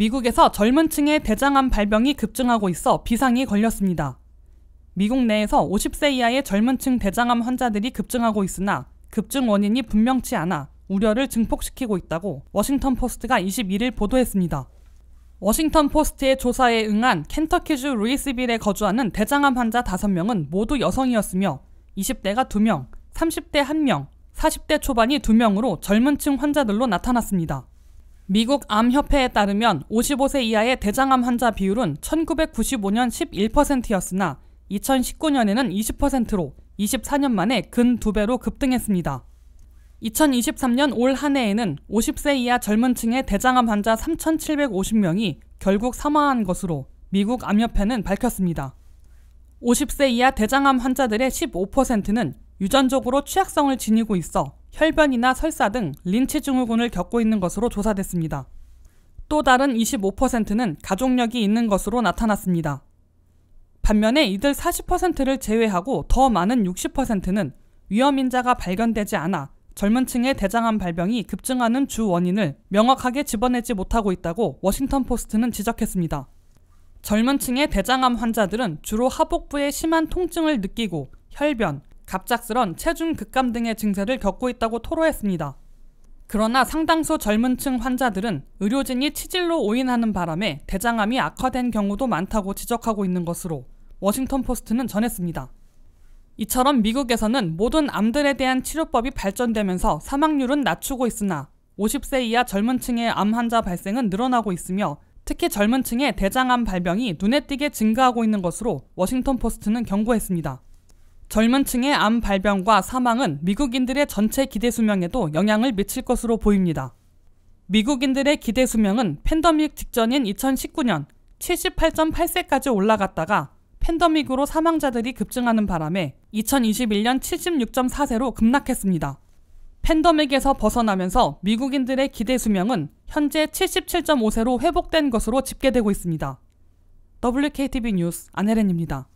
미국에서 젊은 층의 대장암 발병이 급증하고 있어 비상이 걸렸습니다. 미국 내에서 50세 이하의 젊은 층 대장암 환자들이 급증하고 있으나 급증 원인이 분명치 않아 우려를 증폭시키고 있다고 워싱턴 포스트가 21일 보도했습니다. 워싱턴 포스트의 조사에 응한 켄터키주 루이스빌에 거주하는 대장암 환자 5명은 모두 여성이었으며 20대가 2명, 30대 1명, 40대 초반이 2명으로 젊은 층 환자들로 나타났습니다. 미국 암협회에 따르면 55세 이하의 대장암 환자 비율은 1995년 11%였으나 2019년에는 20%로 24년 만에 근 두배로 급등했습니다. 2023년 올 한 해에는 50세 이하 젊은 층의 대장암 환자 3,750명이 결국 사망한 것으로 미국 암협회는 밝혔습니다. 50세 이하 대장암 환자들의 15%는 유전적으로 취약성을 지니고 있어 혈변이나 설사 등 린치 증후군을 겪고 있는 것으로 조사됐습니다. 또 다른 25%는 가족력이 있는 것으로 나타났습니다. 반면에 이들 40%를 제외하고 더 많은 60%는 위험인자가 발견되지 않아 젊은 층의 대장암 발병이 급증하는 주 원인을 명확하게 집어내지 못하고 있다고 워싱턴 포스트는 지적했습니다. 젊은 층의 대장암 환자들은 주로 하복부에 심한 통증을 느끼고 혈변, 갑작스런 체중 급감 등의 증세를 겪고 있다고 토로했습니다. 그러나 상당수 젊은 층 환자들은 의료진이 치질로 오인하는 바람에 대장암이 악화된 경우도 많다고 지적하고 있는 것으로 워싱턴 포스트는 전했습니다. 이처럼 미국에서는 모든 암들에 대한 치료법이 발전되면서 사망률은 낮추고 있으나 50세 이하 젊은 층의 암 환자 발생은 늘어나고 있으며 특히 젊은 층의 대장암 발병이 눈에 띄게 증가하고 있는 것으로 워싱턴 포스트는 경고했습니다. 젊은 층의 암 발병과 사망은 미국인들의 전체 기대 수명에도 영향을 미칠 것으로 보입니다. 미국인들의 기대 수명은 팬더믹 직전인 2019년 78.8세까지 올라갔다가 팬더믹으로 사망자들이 급증하는 바람에 2021년 76.4세로 급락했습니다. 팬더믹에서 벗어나면서 미국인들의 기대 수명은 현재 77.5세로 회복된 것으로 집계되고 있습니다. WKTV 뉴스 안혜렌입니다.